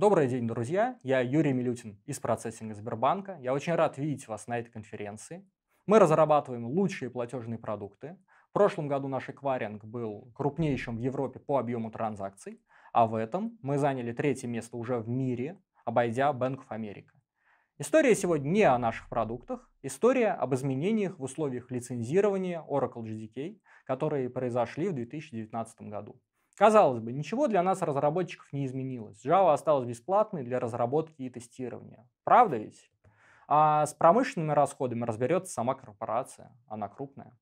Добрый день, друзья! Я Юрий Милютин из процессинга Сбербанка. Я очень рад видеть вас на этой конференции. Мы разрабатываем лучшие платежные продукты. В прошлом году наш эквайринг был крупнейшим в Европе по объему транзакций, а в этом мы заняли третье место уже в мире, обойдя Bank of America. История сегодня не о наших продуктах, история об изменениях в условиях лицензирования Oracle GDK, которые произошли в 2019 году. Казалось бы, ничего для нас, разработчиков, не изменилось. Java осталась бесплатной для разработки и тестирования. Правда ведь? А с промышленными расходами разберется сама корпорация, она крупная.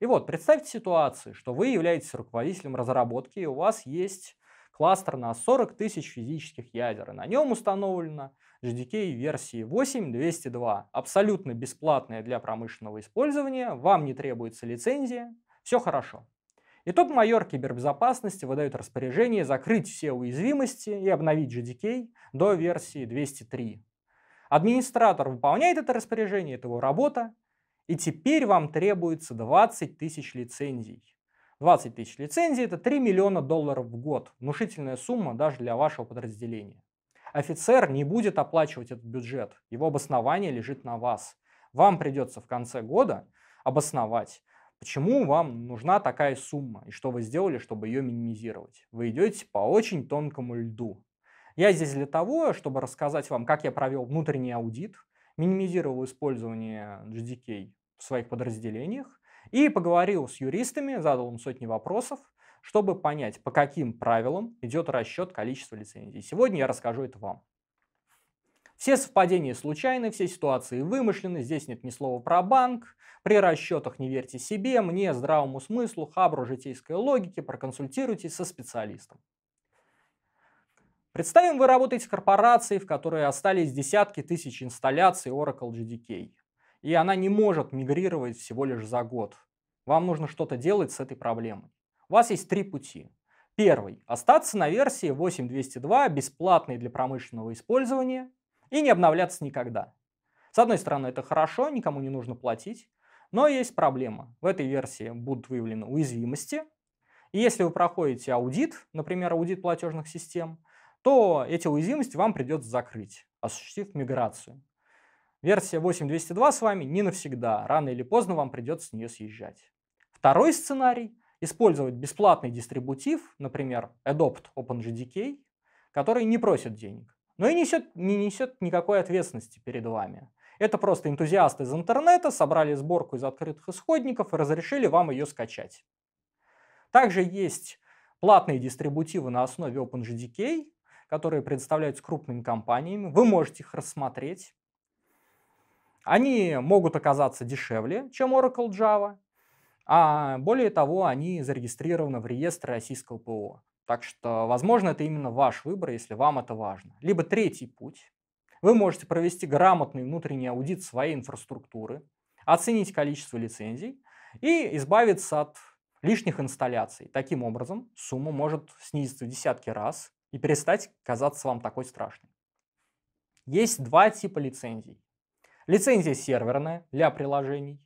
И вот, представьте ситуацию, что вы являетесь руководителем разработки, и у вас есть кластер на 40 тысяч физических ядер, и на нем установлено JDK версии 8.202, абсолютно бесплатная для промышленного использования, вам не требуется лицензия, все хорошо. И тут майор кибербезопасности выдает распоряжение закрыть все уязвимости и обновить GDK до версии 203. Администратор выполняет это распоряжение, это его работа, и теперь вам требуется 20 тысяч лицензий. 20 тысяч лицензий – это 3 миллиона долларов в год. Внушительная сумма даже для вашего подразделения. Офицер не будет оплачивать этот бюджет. Его обоснование лежит на вас. Вам придется в конце года обосновать, Почему вам нужна такая сумма и что вы сделали, чтобы ее минимизировать? Вы идете по очень тонкому льду. Я здесь для того, чтобы рассказать вам, как я провел внутренний аудит, минимизировал использование GDK в своих подразделениях и поговорил с юристами, задал им сотни вопросов, чтобы понять, по каким правилам идет расчет количества лицензий. Сегодня я расскажу это вам. Все совпадения случайны, все ситуации вымышлены, здесь нет ни слова про банк. При расчетах не верьте себе, мне, здравому смыслу, хабру житейской логике, проконсультируйтесь со специалистом. Представим, вы работаете с корпорацией, в которой остались десятки тысяч инсталляций Oracle GDK, и она не может мигрировать всего лишь за год. Вам нужно что-то делать с этой проблемой. У вас есть три пути. Первый. Остаться на версии 8.202, бесплатной для промышленного использования и не обновляться никогда. С одной стороны, это хорошо, никому не нужно платить, но есть проблема. В этой версии будут выявлены уязвимости, и если вы проходите аудит, например, аудит платежных систем, то эти уязвимости вам придется закрыть, осуществив миграцию. Версия 8.202 с вами не навсегда. Рано или поздно вам придется с нее съезжать. Второй сценарий – использовать бесплатный дистрибутив, например, Adopt OpenGDK, который не просит денег но и несет, не несет никакой ответственности перед вами. Это просто энтузиасты из интернета собрали сборку из открытых исходников и разрешили вам ее скачать. Также есть платные дистрибутивы на основе OpenJDK, которые предоставляются крупными компаниями. Вы можете их рассмотреть. Они могут оказаться дешевле, чем Oracle Java, а более того, они зарегистрированы в реестре российского ПО. Так что, возможно, это именно ваш выбор, если вам это важно. Либо третий путь. Вы можете провести грамотный внутренний аудит своей инфраструктуры, оценить количество лицензий и избавиться от лишних инсталляций. Таким образом, сумма может снизиться в десятки раз и перестать казаться вам такой страшной. Есть два типа лицензий. Лицензия серверная для приложений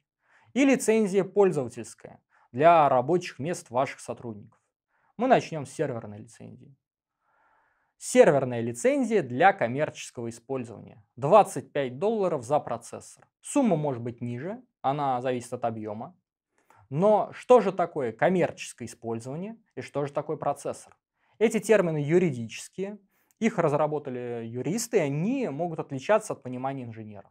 и лицензия пользовательская для рабочих мест ваших сотрудников. Мы начнем с серверной лицензии. Серверная лицензия для коммерческого использования. 25 долларов за процессор. Сумма может быть ниже, она зависит от объема. Но что же такое коммерческое использование и что же такое процессор? Эти термины юридические, их разработали юристы, и они могут отличаться от понимания инженеров.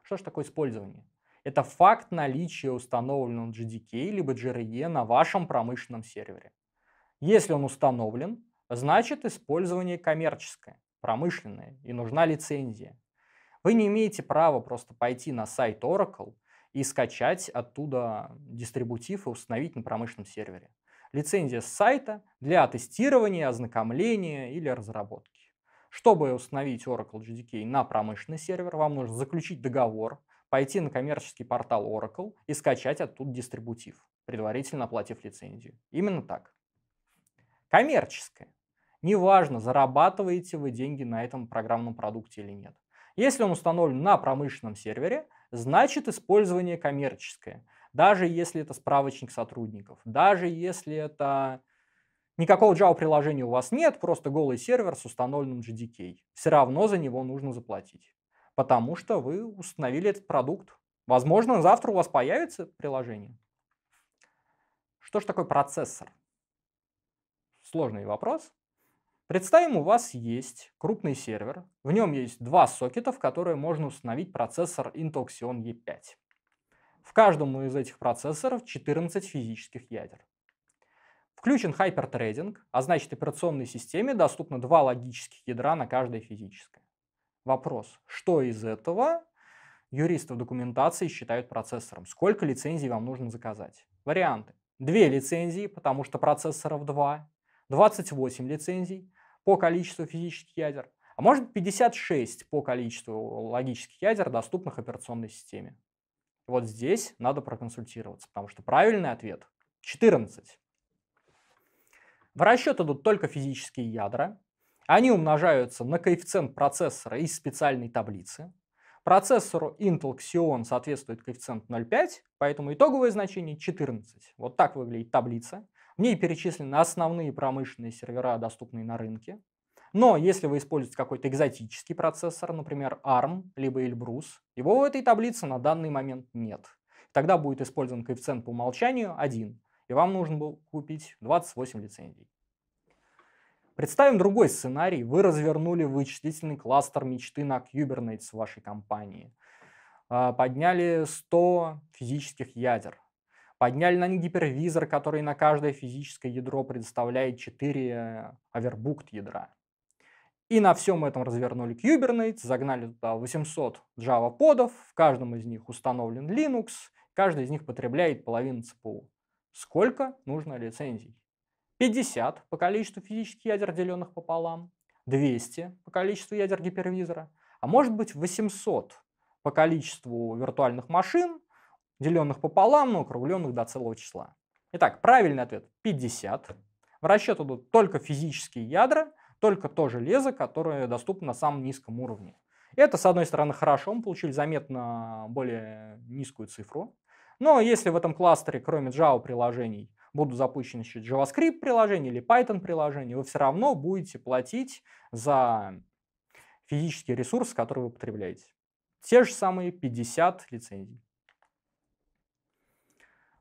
Что же такое использование? Это факт наличия установленного GDK либо GRE на вашем промышленном сервере. Если он установлен, значит использование коммерческое, промышленное и нужна лицензия. Вы не имеете права просто пойти на сайт Oracle и скачать оттуда дистрибутив и установить на промышленном сервере. Лицензия с сайта для тестирования, ознакомления или разработки. Чтобы установить Oracle GDK на промышленный сервер, вам нужно заключить договор, пойти на коммерческий портал Oracle и скачать оттуда дистрибутив, предварительно оплатив лицензию. Именно так коммерческое. Неважно, зарабатываете вы деньги на этом программном продукте или нет. Если он установлен на промышленном сервере, значит использование коммерческое. Даже если это справочник сотрудников, даже если это никакого Java-приложения у вас нет, просто голый сервер с установленным JDK, Все равно за него нужно заплатить, потому что вы установили этот продукт. Возможно, завтра у вас появится приложение. Что же такое процессор? сложный вопрос. Представим, у вас есть крупный сервер, в нем есть два сокета, в которые можно установить процессор Intel Xeon E5. В каждом из этих процессоров 14 физических ядер. Включен хайпертрейдинг, а значит операционной системе доступно два логических ядра на каждое физическое. Вопрос, что из этого юристы в документации считают процессором? Сколько лицензий вам нужно заказать? Варианты. Две лицензии, потому что процессоров два, 28 лицензий по количеству физических ядер, а может 56 по количеству логических ядер, доступных операционной системе. Вот здесь надо проконсультироваться, потому что правильный ответ 14. В расчет идут только физические ядра. Они умножаются на коэффициент процессора из специальной таблицы. Процессору Intel Xeon соответствует коэффициент 0,5, поэтому итоговое значение 14. Вот так выглядит таблица. В ней перечислены основные промышленные сервера, доступные на рынке. Но если вы используете какой-то экзотический процессор, например, ARM либо Elbrus, его в этой таблице на данный момент нет. Тогда будет использован коэффициент по умолчанию 1, и вам нужно было купить 28 лицензий. Представим другой сценарий. Вы развернули вычислительный кластер мечты на Kubernetes в вашей компании. А, подняли 100 физических ядер. Подняли на них гипервизор, который на каждое физическое ядро предоставляет 4 овербукт э, ядра. И на всем этом развернули Kubernetes, загнали туда 800 Java подов, в каждом из них установлен Linux, каждый из них потребляет половину ЦПУ. Сколько нужно лицензий? 50 по количеству физических ядер, деленных пополам, 200 по количеству ядер гипервизора, а может быть 800 по количеству виртуальных машин, деленных пополам, но округленных до целого числа. Итак, правильный ответ 50. В расчет идут только физические ядра, только то железо, которое доступно на самом низком уровне. Это, с одной стороны, хорошо, мы получили заметно более низкую цифру. Но если в этом кластере, кроме Java приложений, будут запущены еще JavaScript приложения или Python приложения, вы все равно будете платить за физический ресурс, который вы потребляете. Те же самые 50 лицензий.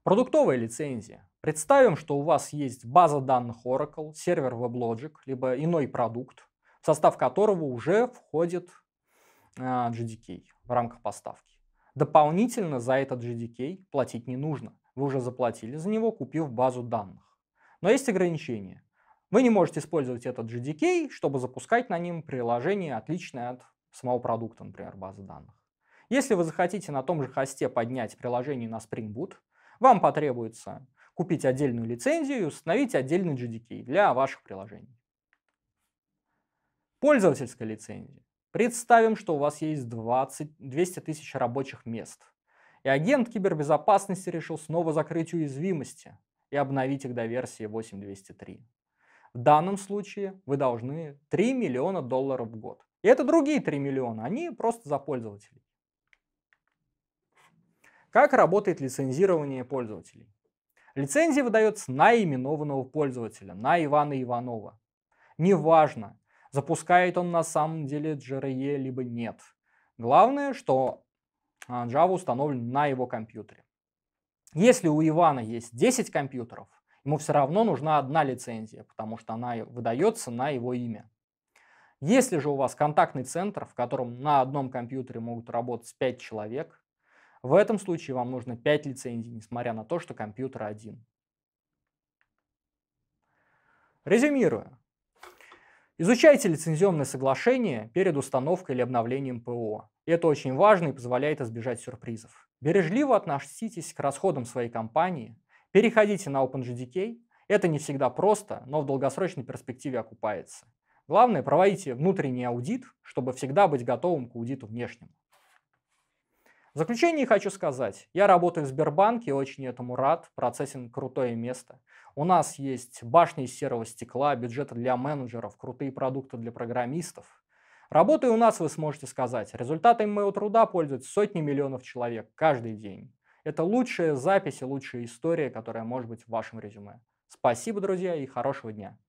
Продуктовая лицензия. Представим, что у вас есть база данных Oracle, сервер WebLogic, либо иной продукт, в состав которого уже входит э, GDK в рамках поставки. Дополнительно за этот GDK платить не нужно. Вы уже заплатили за него, купив базу данных. Но есть ограничения. Вы не можете использовать этот GDK, чтобы запускать на нем приложение, отличное от самого продукта, например, базы данных. Если вы захотите на том же хосте поднять приложение на Spring Boot, вам потребуется купить отдельную лицензию и установить отдельный GDK для ваших приложений. Пользовательская лицензия. Представим, что у вас есть 20, 200 тысяч рабочих мест, и агент кибербезопасности решил снова закрыть уязвимости и обновить их до версии 8203. В данном случае вы должны 3 миллиона долларов в год. И это другие 3 миллиона, они просто за пользователей. Как работает лицензирование пользователей? Лицензия выдается на именованного пользователя, на Ивана Иванова. Неважно, запускает он на самом деле JRE либо нет. Главное, что а, Java установлен на его компьютере. Если у Ивана есть 10 компьютеров, ему все равно нужна одна лицензия, потому что она выдается на его имя. Если же у вас контактный центр, в котором на одном компьютере могут работать 5 человек, в этом случае вам нужно 5 лицензий, несмотря на то, что компьютер один. Резюмируя. Изучайте лицензионное соглашение перед установкой или обновлением ПО. Это очень важно и позволяет избежать сюрпризов. Бережливо относитесь к расходам своей компании. Переходите на OpenGDK. Это не всегда просто, но в долгосрочной перспективе окупается. Главное, проводите внутренний аудит, чтобы всегда быть готовым к аудиту внешнему. В заключение хочу сказать, я работаю в Сбербанке, очень этому рад, процессинг крутое место. У нас есть башни из серого стекла, бюджеты для менеджеров, крутые продукты для программистов. Работая у нас, вы сможете сказать, результатами моего труда пользуются сотни миллионов человек каждый день. Это лучшая запись и лучшая история, которая может быть в вашем резюме. Спасибо, друзья, и хорошего дня.